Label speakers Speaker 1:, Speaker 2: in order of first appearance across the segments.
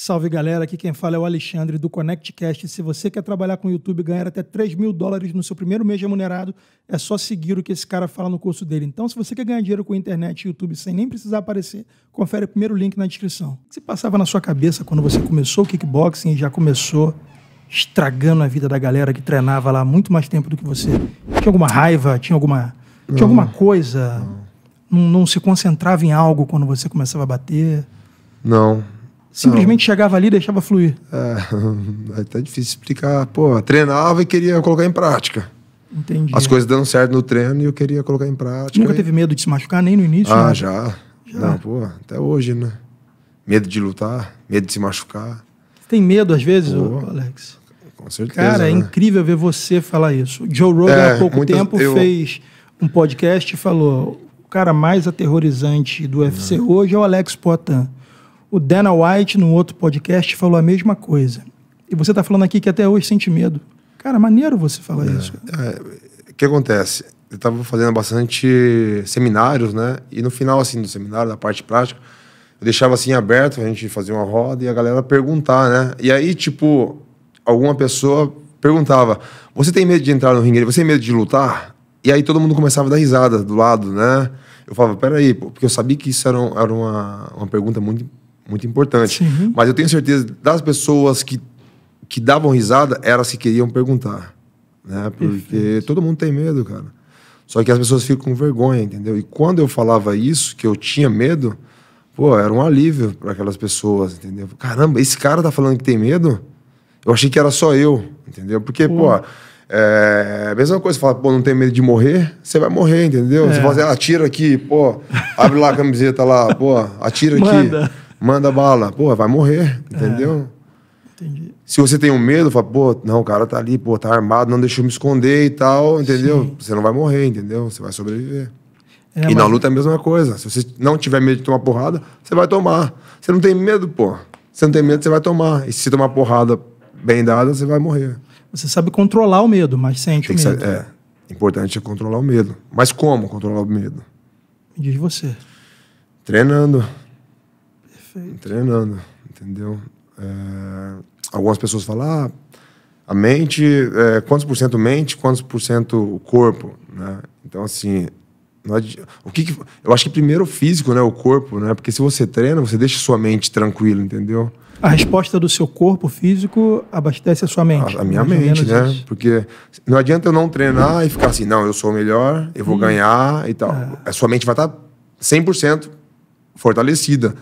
Speaker 1: Salve galera, aqui quem fala é o Alexandre do ConnectCast. Se você quer trabalhar com o YouTube e ganhar até 3 mil dólares no seu primeiro mês remunerado, é só seguir o que esse cara fala no curso dele. Então, se você quer ganhar dinheiro com a internet e YouTube sem nem precisar aparecer, confere o primeiro link na descrição. O que se passava na sua cabeça quando você começou o kickboxing e já começou estragando a vida da galera que treinava lá muito mais tempo do que você? Tinha alguma raiva? Tinha alguma, tinha alguma coisa? Não. Não, não se concentrava em algo quando você começava a bater?
Speaker 2: Não Simplesmente não. chegava ali e deixava fluir. É, é difícil explicar. Pô, treinava e queria colocar em prática. Entendi. As coisas dando certo no treino e eu queria colocar em prática. Nunca e... teve
Speaker 1: medo de se machucar nem no início? Ah, né? já.
Speaker 2: já. Não, pô, até hoje, né? Medo de lutar, medo de se machucar.
Speaker 1: Você tem medo às vezes, pô, Alex? Com certeza. Cara, é né? é incrível ver você falar isso. O Joe Rogan é, há pouco muitas... tempo eu... fez um podcast e falou: o cara mais aterrorizante do UFC hoje é o Alex Poitin. O Dana White, num outro podcast, falou a mesma coisa. E você está falando aqui que até hoje sente medo. Cara, maneiro você falar é, isso.
Speaker 2: É, o que acontece? Eu estava fazendo bastante seminários, né? E no final, assim, do seminário, da parte prática, eu deixava assim aberto, a gente fazia uma roda e a galera perguntar, né? E aí, tipo, alguma pessoa perguntava: Você tem medo de entrar no ringue? Você tem medo de lutar? E aí todo mundo começava a dar risada do lado, né? Eu falava: Peraí, pô, porque eu sabia que isso era, um, era uma, uma pergunta muito muito importante. Sim. Mas eu tenho certeza das pessoas que, que davam risada, elas que queriam perguntar. Né? Porque Perfeito. todo mundo tem medo, cara. Só que as pessoas ficam com vergonha, entendeu? E quando eu falava isso, que eu tinha medo, pô, era um alívio para aquelas pessoas, entendeu? Caramba, esse cara tá falando que tem medo? Eu achei que era só eu, entendeu? Porque, pô, pô é, mesma coisa, você fala, pô, não tem medo de morrer, você vai morrer, entendeu? É. Você fala assim, ah, atira aqui, pô, abre lá a camiseta lá, pô, atira aqui, manda, bala, pô, vai morrer, é. entendeu? É. Entendi. Se você tem um medo, fala, pô, não, o cara tá ali, pô, tá armado, não deixou me esconder e tal, entendeu? Sim. Você não vai morrer, entendeu? Você vai sobreviver. É, e mas... na luta é a mesma coisa. Se você não tiver medo de tomar porrada, você vai tomar. Você não tem medo, pô. Você não tem medo, você vai tomar. E se tomar porrada bem dada, você vai morrer. Você sabe controlar o medo, mas sente Tem o medo. Saber, é, importante é controlar o medo. Mas como controlar o medo? Me diz você. Treinando. Perfeito. Treinando, entendeu? É, algumas pessoas falam, ah, a mente, é, quantos por cento mente, quantos por cento o corpo, né? Então, assim, o que, que, eu acho que primeiro o físico, né, o corpo, né? Porque se você treina, você deixa sua mente tranquila, entendeu?
Speaker 1: A resposta do seu corpo físico abastece a sua mente. A, a minha mente, né? Isso.
Speaker 2: Porque não adianta eu não treinar e ficar assim, não, eu sou melhor, eu vou hum. ganhar e tal. É. A sua mente vai tá estar 100% fortalecida.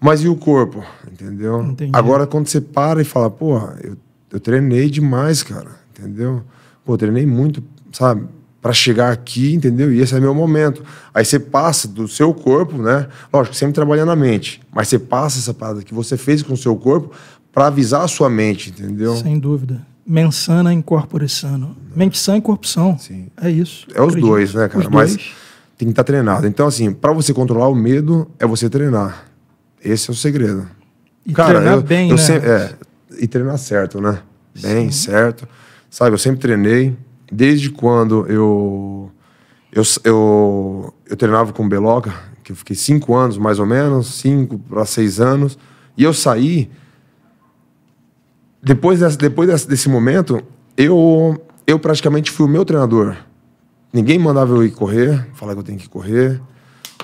Speaker 2: Mas e o corpo, entendeu? Entendi. Agora quando você para e fala, porra, eu, eu treinei demais, cara, entendeu? Pô, treinei muito, sabe? para chegar aqui, entendeu? E esse é meu momento. Aí você passa do seu corpo, né? Lógico, sempre trabalhando a mente, mas você passa essa parada que você fez com o seu corpo para avisar a sua mente, entendeu? Sem
Speaker 1: dúvida. Mensana em corpore Mente sã e corpo são. Sim. É isso. É os acredito. dois, né, cara? Os mas
Speaker 2: tem que estar tá treinado. Então, assim, para você controlar o medo, é você treinar. Esse é o segredo. E cara, treinar eu, bem, eu né? Sempre, é, e treinar certo, né? Bem, Sim. certo. Sabe, eu sempre treinei desde quando eu, eu, eu, eu treinava com o Beloca, que eu fiquei cinco anos mais ou menos, cinco para seis anos, e eu saí. Depois, desse, depois desse momento, eu, eu praticamente fui o meu treinador. Ninguém mandava eu ir correr, falar que eu tenho que correr,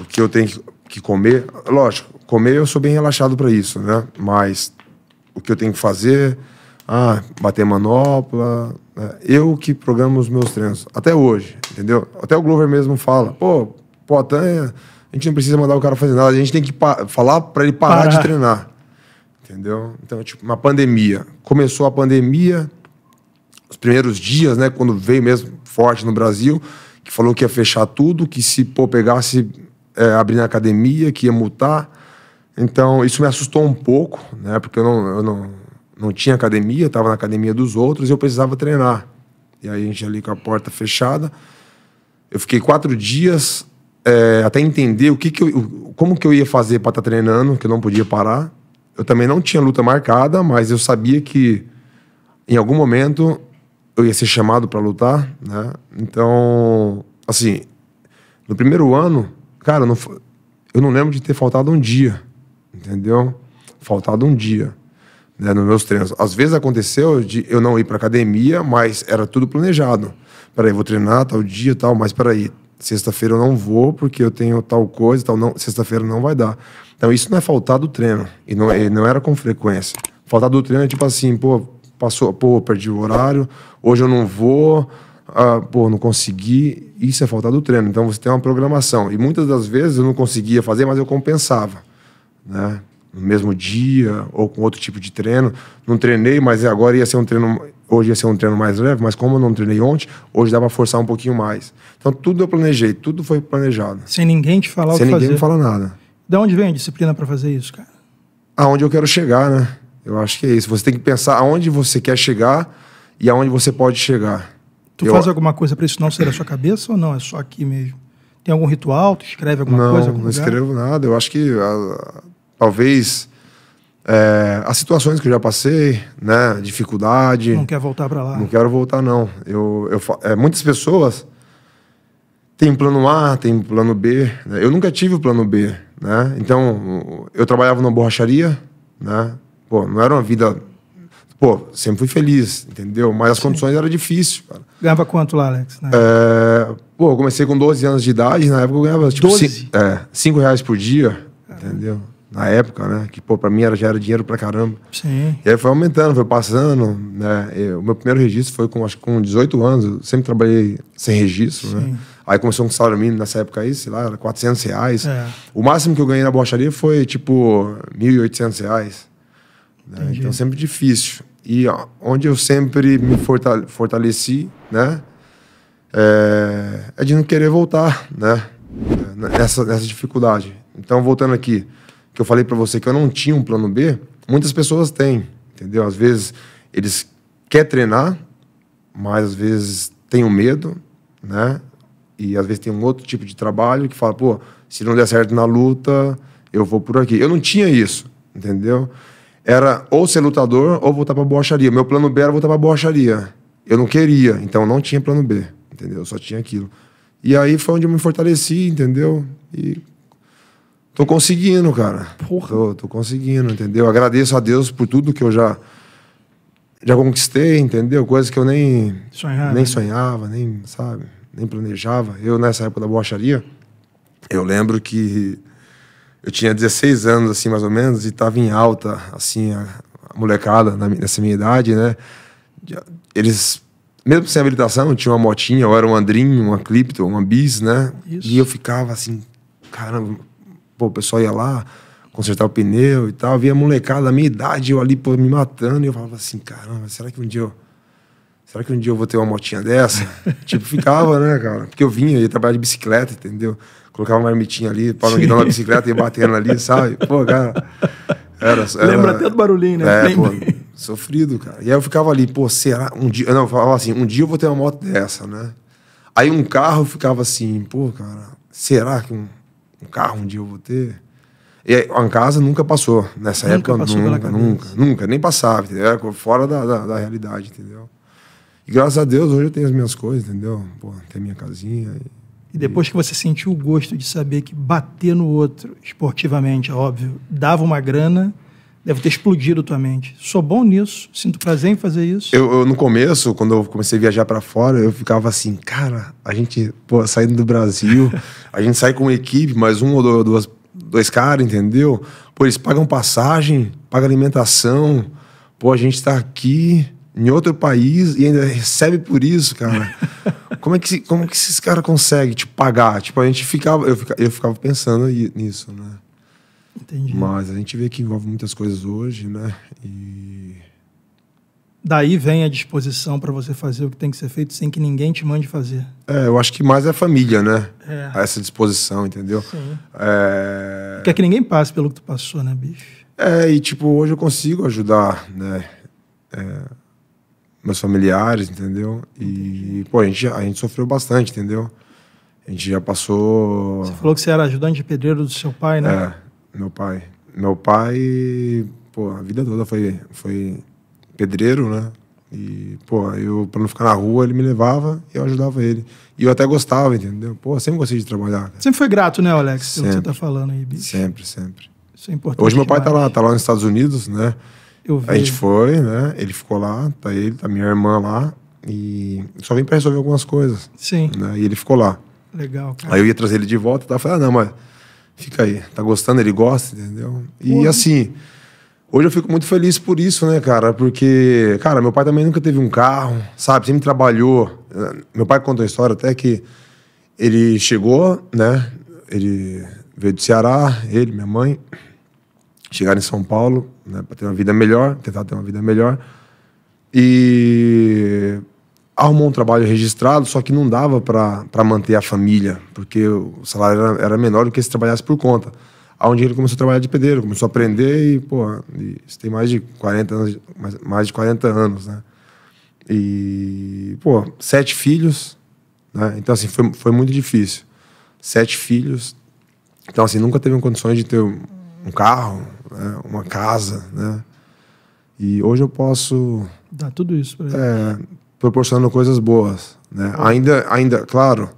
Speaker 2: o que eu tenho que comer. Lógico, comer eu sou bem relaxado para isso, né? Mas o que eu tenho que fazer, ah, bater manopla. Né? Eu que programo os meus treinos, até hoje, entendeu? Até o Glover mesmo fala, pô, Poitin, a gente não precisa mandar o cara fazer nada, a gente tem que falar para ele parar, parar, de treinar, entendeu? Então, tipo, uma pandemia. Começou a pandemia, os primeiros dias, né, quando veio mesmo forte no Brasil, que falou que ia fechar tudo, que se pô, pegasse, é, abrir na academia, que ia multar. Então, isso me assustou um pouco, né, porque eu não, eu não não tinha academia, estava na academia dos outros e eu precisava treinar. E aí a gente ali com a porta fechada. Eu fiquei quatro dias é, até entender o que, que eu, como que eu ia fazer para estar tá treinando, que eu não podia parar. Eu também não tinha luta marcada, mas eu sabia que em algum momento eu ia ser chamado para lutar, né? Então, assim, no primeiro ano, cara, não, eu não lembro de ter faltado um dia, entendeu? Faltado um dia né, nos meus treinos. Às vezes aconteceu de eu não ir para academia, mas era tudo planejado. Peraí, vou treinar tal dia tal, mas peraí, sexta-feira eu não vou porque eu tenho tal coisa, tal não, sexta-feira não vai dar. Então isso não é faltar do treino e não, não era com frequência. Faltar do treino é tipo assim, pô, passou, pô, perdi o horário, hoje eu não vou, ah, pô, não consegui. Isso é faltar do treino. Então você tem uma programação e muitas das vezes eu não conseguia fazer, mas eu compensava, né? no mesmo dia ou com outro tipo de treino. Não treinei, mas agora ia ser um treino. Hoje ia ser um treino mais leve, mas como eu não treinei ontem, hoje dá pra forçar um pouquinho mais. Então tudo eu planejei, tudo foi planejado. Sem ninguém te
Speaker 1: falar Sem o que fazer. Sem ninguém me falar nada. Da onde vem a disciplina para fazer isso, cara?
Speaker 2: Aonde eu quero chegar, né? Eu acho que é isso. Você tem que pensar aonde você quer chegar e aonde você pode chegar. Tu eu... faz
Speaker 1: alguma coisa para isso não ser a sua cabeça ou não? É só aqui mesmo? Tem algum ritual? Tu escreve alguma não, coisa? Algum não, não escrevo
Speaker 2: nada. Eu acho que a talvez é, as situações que eu já passei, né? Dificuldade. Não quer
Speaker 1: voltar para lá. Não
Speaker 2: quero voltar, não. Eu, eu, é, muitas pessoas têm plano A, têm plano B. Né? Eu nunca tive o plano B, né? Então, eu trabalhava numa borracharia, né? Pô, não era uma vida... Pô, sempre fui feliz, entendeu? Mas as Sim. condições eram difíceis, cara.
Speaker 1: Ganhava quanto lá, Alex? Né?
Speaker 2: É, pô, eu comecei com 12 anos de idade, na época eu ganhava tipo 5 é, cinco reais por dia, Caramba. É. entendeu? na época, né? Que, pô, pra mim era, já era dinheiro pra caramba. Sim. E aí foi aumentando, foi passando, né? o meu primeiro registro foi com, acho com 18 anos, eu sempre trabalhei sem registro, né? Sim. né? Aí começou um salário mínimo nessa época aí, sei lá, era 400 reais. É. O máximo que eu ganhei na borracharia foi, tipo, 1.800 reais. Né? Então, sempre difícil. E ó, onde eu sempre me fortale fortaleci, né? É, é, de não querer voltar, né? Nessa, nessa dificuldade. Então, voltando aqui que eu falei para você que eu não tinha um plano B, muitas pessoas têm, entendeu? Às vezes eles querem treinar, mas às vezes tem um medo, né? E às vezes tem um outro tipo de trabalho que fala, pô, se não der certo na luta, eu vou por aqui. Eu não tinha isso, entendeu? Era ou ser lutador ou voltar para borracharia. Meu plano B era voltar para borracharia. Eu não queria, então não tinha plano B, entendeu? Eu só tinha aquilo. E aí foi onde eu me fortaleci, entendeu? E Tô conseguindo, cara. Porra. Tô, tô conseguindo, entendeu? Agradeço a Deus por tudo que eu já já conquistei, entendeu? Coisas que eu nem sonhava, nem, né? sonhava, nem sabe, nem planejava. Eu nessa época da borracharia, eu lembro que eu tinha 16 anos assim mais ou menos e tava em alta assim a, a molecada na, nessa minha idade, né? Eles mesmo sem habilitação, tinham uma motinha, ou era um Andrinho, uma Clipto, uma Bis, né? Isso. E eu ficava assim, caramba, pô, o pessoal ia lá consertar o pneu e tal, via molecada da minha idade, eu ali, pô, me matando, e eu falava assim, caramba, será que um dia eu... Será que um dia eu vou ter uma motinha dessa? tipo, ficava, né, cara? Porque eu vinha, eu ia trabalhar de bicicleta, entendeu? Colocava uma ermitinha ali, para no na bicicleta, ia batendo ali, sabe? Pô, cara... Era, era... Lembra até do barulhinho, né? É, pô, sofrido, cara. E aí eu ficava ali, pô, será? Um dia... Não, eu falava assim, um dia eu vou ter uma moto dessa, né? Aí um carro ficava assim, pô, cara, será que um um carro um dia eu vou ter. E a casa nunca passou. Nessa nunca época, passou nunca, nunca, nunca, nem passava, entendeu? Era fora da, da, da, realidade, entendeu? E graças a Deus, hoje eu tenho as minhas coisas, entendeu? Pô, tenho minha casinha. E, e depois que você sentiu o gosto de saber que
Speaker 1: bater no outro, esportivamente, é óbvio, dava uma grana Deve ter explodido tua mente. Sou bom nisso, sinto prazer em fazer isso.
Speaker 2: Eu, eu no começo, quando eu comecei a viajar para fora, eu ficava assim, cara, a gente, pô, saindo do Brasil, a gente sai com uma equipe, mais um ou duas, dois caras, entendeu? Pô, eles pagam passagem, pagam alimentação, pô, a gente tá aqui em outro país e ainda recebe por isso, cara. como é que como é que esses caras conseguem te pagar? Tipo, a gente ficava, eu ficava, eu ficava pensando nisso, né? Entendi. Mas a gente vê que envolve muitas coisas hoje, né? E
Speaker 1: daí vem a disposição para você fazer o que tem que ser feito sem que ninguém te mande fazer.
Speaker 2: É, eu acho que mais é a família, né? É. Essa disposição, entendeu? Sim. É... Quer é que
Speaker 1: ninguém passe pelo que tu passou, né, bicho?
Speaker 2: É, e tipo, hoje eu consigo ajudar, né? É... meus familiares, entendeu? E, e, pô, a gente, a gente sofreu bastante, entendeu? A gente já passou. Você
Speaker 1: falou que você era ajudante de pedreiro do seu pai, né?
Speaker 2: É meu pai. Meu pai, pô, a vida toda foi, foi pedreiro, né? E, pô, eu, pra não ficar na rua, ele me levava e eu ajudava ele. E eu até gostava, entendeu? Pô, sempre gostei de trabalhar. Cara.
Speaker 1: Sempre foi grato, né, Alex? Sempre. Pelo que você tá falando aí, bicho.
Speaker 2: Sempre, sempre. Isso é importante. Hoje meu pai tá lá, tá lá nos Estados Unidos, né? Eu vi. A gente foi, né? Ele ficou lá, tá ele, tá minha irmã lá. E só vim pra resolver algumas coisas. Sim. Né? E ele ficou lá. Legal, cara. Aí eu ia trazer ele de volta e tá? falei, ah, não, mas fica aí. Tá gostando, ele gosta, entendeu? E Porra. assim, hoje eu fico muito feliz por isso, né, cara? Porque, cara, meu pai também nunca teve um carro, sabe? Sempre trabalhou. Meu pai conta uma história até que ele chegou, né? Ele veio do Ceará, ele, minha mãe, chegaram em São Paulo, né, para ter uma vida melhor, tentar ter uma vida melhor. E arrumou um trabalho registrado, só que não dava para manter a família, porque o salário era, era, menor do que se trabalhasse por conta. Onde ele começou a trabalhar de pedreiro, começou a aprender e, pô, isso tem mais de 40 anos, mais, mais de 40 anos, né? E, pô, sete filhos, né? Então, assim, foi, foi muito difícil. Sete filhos. Então, assim, nunca teve condições de ter um carro, né? uma casa, né? E hoje eu posso... Dar tudo isso pra ele. É, proporcionando coisas boas, né? Ainda, ainda, claro,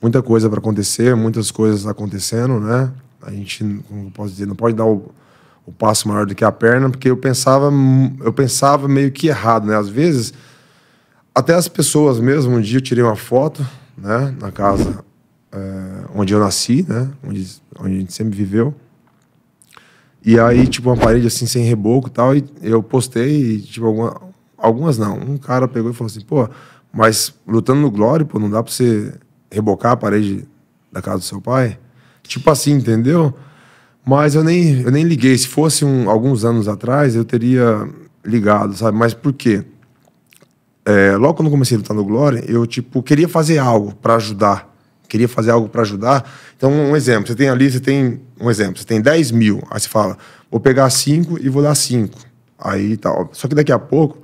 Speaker 2: muita coisa para acontecer, muitas coisas acontecendo, né? A gente, como posso dizer, não pode dar o, o, passo maior do que a perna, porque eu pensava, eu pensava meio que errado, né? Às vezes, até as pessoas mesmo. Um dia eu tirei uma foto, né? Na casa é, onde eu nasci, né? Onde, onde a gente sempre viveu. E aí, tipo, uma parede assim, sem reboco e tal, e eu postei, e, tipo, alguma, algumas não. Um cara pegou e falou assim, pô, mas lutando no Glória, pô, não dá pra você rebocar a parede da casa do seu pai? Tipo assim, entendeu? Mas eu nem, eu nem liguei. Se fosse um, alguns anos atrás, eu teria ligado, sabe? Mas por quê? É, logo quando comecei a lutar no Glória, eu, tipo, queria fazer algo para ajudar. Queria fazer algo para ajudar. Então, um exemplo. Você tem ali, você tem... Um exemplo. Você tem 10 mil. Aí você fala, vou pegar 5 e vou dar 5. Aí tal. Tá. Só que daqui a pouco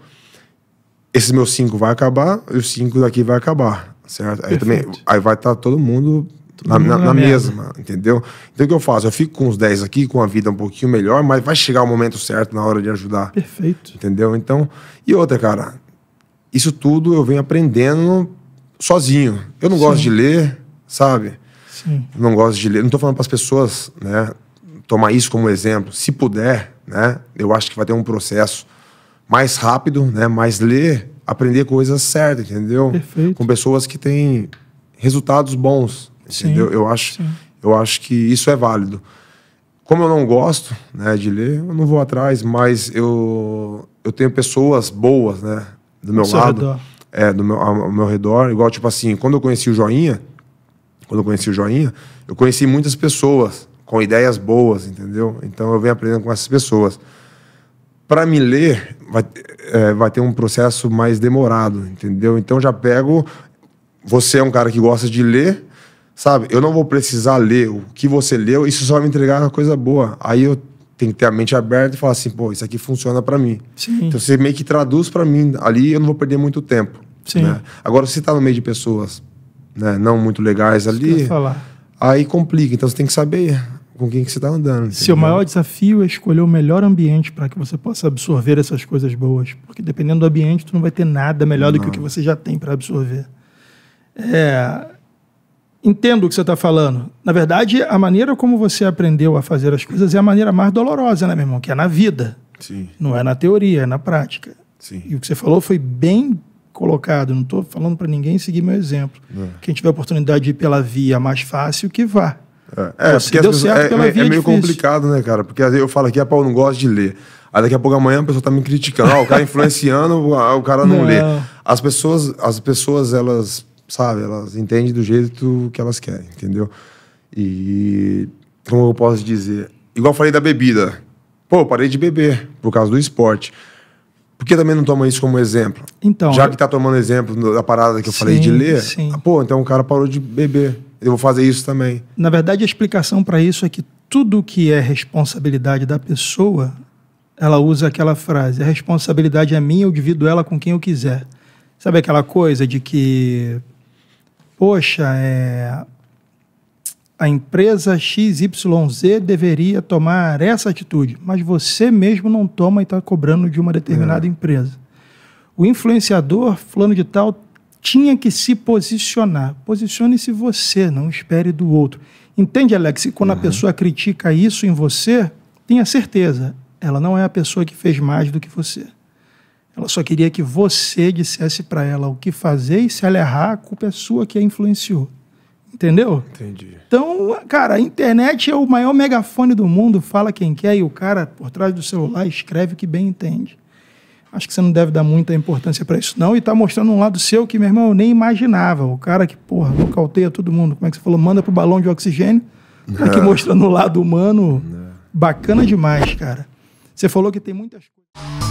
Speaker 2: esses meus cinco vai acabar e os cinco daqui vai acabar, certo? Aí também aí vai estar tá todo mundo todo na, mundo na, na mesma, entendeu? Então o que eu faço? Eu fico com os 10 aqui, com a vida um pouquinho melhor, mas vai chegar o momento certo na hora de ajudar. Perfeito. Entendeu? Então, e outra, cara, isso tudo eu venho aprendendo sozinho. Eu não Sim. gosto de ler, sabe? Sim. Não gosto de ler. Não estou falando para as pessoas, né, tomar isso como exemplo. Se puder, né, eu acho que vai ter um processo mais rápido, né? Mais ler, aprender coisas certas, entendeu? Perfeito. Com pessoas que têm resultados bons, sim, entendeu? Eu acho, sim. eu acho que isso é válido. Como eu não gosto, né, de ler, eu não vou atrás, mas eu eu tenho pessoas boas, né, do meu lado. Redor. É, do meu, ao meu redor, igual tipo assim, quando eu conheci o Joinha, quando eu conheci o Joinha, eu conheci muitas pessoas com ideias boas, entendeu? Então eu venho aprendendo com essas pessoas para me ler vai, é, vai ter um processo mais demorado, entendeu? Então já pego. Você é um cara que gosta de ler, sabe? Eu não vou precisar ler o que você leu, isso só vai me entregar uma coisa boa. Aí eu tenho que ter a mente aberta e falar assim, pô, isso aqui funciona para mim. Sim. Então você meio que traduz para mim. Ali eu não vou perder muito tempo. Sim. Né? Agora, se tá no meio de pessoas né, não muito legais ali, aí complica. Então você tem que saber com quem que você está andando. Seu maior
Speaker 1: desafio é escolher o melhor ambiente para que você possa absorver essas coisas boas. Porque dependendo do ambiente, tu não vai ter nada melhor não. do que o que você já tem para absorver. É... Entendo o que você está falando. Na verdade, a maneira como você aprendeu a fazer as coisas é a maneira mais dolorosa, né, meu irmão? Que é na vida. Sim. Não é na teoria, é na prática. Sim. E o que você falou foi bem colocado. Não estou falando para ninguém seguir meu exemplo. É. Quem tiver oportunidade de ir pela via mais fácil, que vá.
Speaker 2: É, Pô, é, porque deu certo é, é, é meio complicado, né, cara? Porque eu falo aqui, a ah, Paulo não gosta de ler. Aí daqui a pouco amanhã a pessoa tá me criticando, ah, o cara influenciando, ah, o cara não, não lê. As pessoas, as pessoas, elas, sabe, elas entendem do jeito que elas querem, entendeu? E como eu posso dizer? Igual eu falei da bebida. Pô, parei de beber por causa do esporte. Por que também não toma isso como exemplo? Então. Já que tá tomando exemplo da parada que eu sim, falei de ler, sim. pô, então o cara parou de beber eu vou fazer isso também.
Speaker 1: Na verdade, a explicação para isso é que tudo que é responsabilidade da pessoa, ela usa aquela frase: a é responsabilidade é minha, eu divido ela com quem eu quiser. Sabe aquela coisa de que, poxa, é, a empresa XYZ deveria tomar essa atitude, mas você mesmo não toma e está cobrando de uma determinada é. empresa. O influenciador, fulano de tal, tinha que se posicionar. Posicione-se você, não espere do outro. Entende, Alex? E quando uhum. a pessoa critica isso em você, tenha certeza, ela não é a pessoa que fez mais do que você. Ela só queria que você dissesse para ela o que fazer e se ela errar, a culpa é sua que a influenciou. Entendeu? Entendi. Então, cara, a internet é o maior megafone do mundo, fala quem quer e o cara por trás do celular escreve o que bem entende acho que você não deve dar muita importância para isso, não. E tá mostrando um lado seu que, meu irmão, eu nem imaginava. O cara que, porra, nocauteia todo mundo. Como é que você falou? Manda pro balão de oxigênio.
Speaker 2: Tá aqui é. mostrando um
Speaker 1: lado humano. É. Bacana demais, cara. Você falou que tem muitas coisas.